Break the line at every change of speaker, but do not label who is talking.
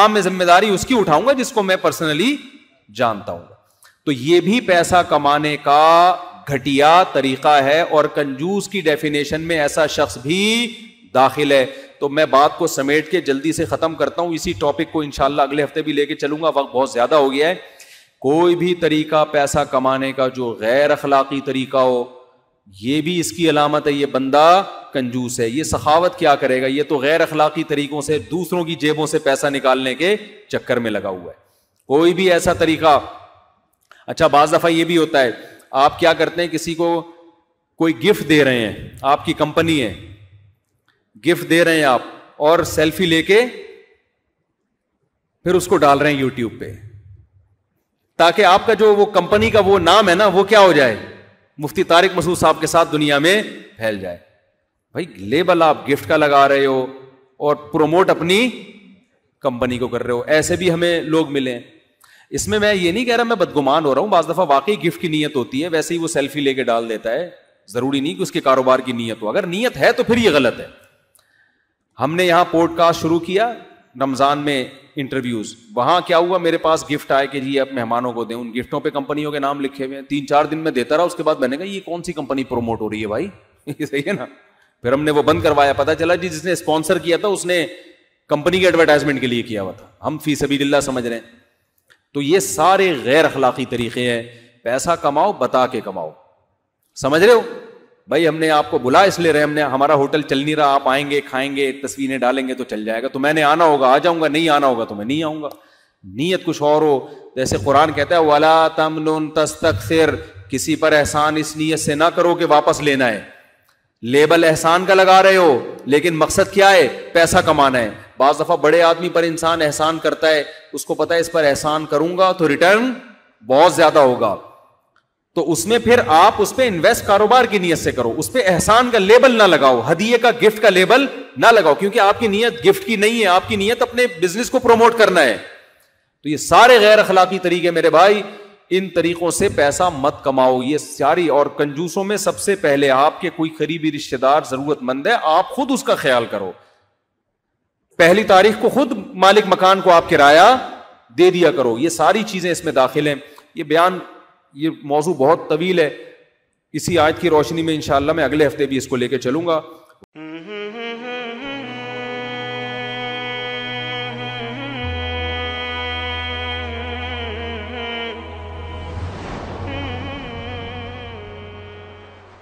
हाँ मैं जिम्मेदारी उसकी उठाऊंगा जिसको मैं पर्सनली जानता हूं तो ये भी पैसा कमाने का घटिया तरीका है और कंजूस की डेफिनेशन में ऐसा शख्स भी दाखिल है तो मैं बात को समेट के जल्दी से खत्म करता हूं इसी टॉपिक को इंशाला अगले हफ्ते भी लेके चलूंगा वक्त बहुत ज्यादा हो गया है कोई भी तरीका पैसा कमाने का जो गैर अखलाकी तरीका हो ये भी इसकी अलामत है ये बंदा कंजूस है ये सखावत क्या करेगा ये तो गैर अखलाकी तरीकों से दूसरों की जेबों से पैसा निकालने के चक्कर में लगा हुआ है कोई भी ऐसा तरीका अच्छा बाज दफ़ा ये भी होता है आप क्या करते हैं किसी को कोई गिफ्ट दे रहे हैं आपकी कंपनी है गिफ्ट दे रहे हैं आप और सेल्फी लेके फिर उसको डाल रहे हैं यूट्यूब पे ताकि आपका जो वो कंपनी का वो नाम है ना वो क्या हो जाए मुफ्ती तारिक मसूद साहब के साथ दुनिया में फैल जाए भाई लेबल आप गिफ्ट का लगा रहे हो और प्रोमोट अपनी कंपनी को कर रहे हो ऐसे भी हमें लोग मिले इसमें मैं ये नहीं कह रहा मैं बदगुमान हो रहा हूं बज दफा वाकई गिफ्ट की नीयत होती है वैसे ही वो सेल्फी लेके डाल देता है जरूरी नहीं कि उसके कारोबार की नीयत हो अगर नीयत है तो फिर यह गलत है हमने यहां पॉडकास्ट शुरू किया रमज़ान में इंटरव्यूज़ वहां क्या हुआ मेरे पास गिफ्ट आए कि जी आप मेहमानों को दें उन गिफ्टों पे कंपनियों के नाम लिखे हुए हैं तीन चार दिन में देता रहा उसके बाद मैंने कहा ये कौन सी कंपनी प्रोमोट हो रही है भाई सही है ना फिर हमने वो बंद करवाया पता चला जी जिसने स्पॉन्सर किया था उसने कंपनी के एडवर्टाइजमेंट के लिए किया हुआ था हम फी दिल्ला समझ रहे हैं तो ये सारे गैर अखलाकी तरीके हैं पैसा कमाओ बता के कमाओ समझ रहे हो भाई हमने आपको बुला इसलिए रहे हमने हमारा होटल चल नहीं रहा आप आएंगे खाएंगे तस्वीरें डालेंगे तो चल जाएगा तो मैंने आना होगा आ जाऊंगा नहीं आना होगा तो मैं नहीं आऊंगा नीयत कुछ और हो जैसे कुरान कहता है वाला तमनुन तस्तक्सिर किसी पर एहसान इस नीयत से ना करो कि वापस लेना है लेबल एहसान का लगा रहे हो लेकिन मकसद क्या है पैसा कमाना है बाज दफा बड़े आदमी पर इंसान एहसान करता है उसको पता है इस पर एहसान करूंगा तो रिटर्न बहुत ज्यादा होगा तो उसमें फिर आप उस पर इन्वेस्ट कारोबार की नीयत से करो उस पर एहसान का लेबल ना लगाओ हदीये का गिफ्ट का लेबल ना लगाओ क्योंकि आपकी नीयत गिफ्ट की नहीं है आपकी नीयत अपने बिजनेस को प्रमोट करना है तो ये सारे गैर अखलाकी तरीके मेरे भाई इन तरीकों से पैसा मत कमाओ ये सारी और कंजूसों में सबसे पहले आपके कोई करीबी रिश्तेदार जरूरतमंद है आप खुद उसका ख्याल करो पहली तारीख को खुद मालिक मकान को आप किराया दे दिया करो ये सारी चीजें इसमें दाखिल हैं ये बयान ये मौजू बहुत तवील है इसी आयत की रोशनी में इन मैं अगले हफ्ते भी इसको लेके चलूंगा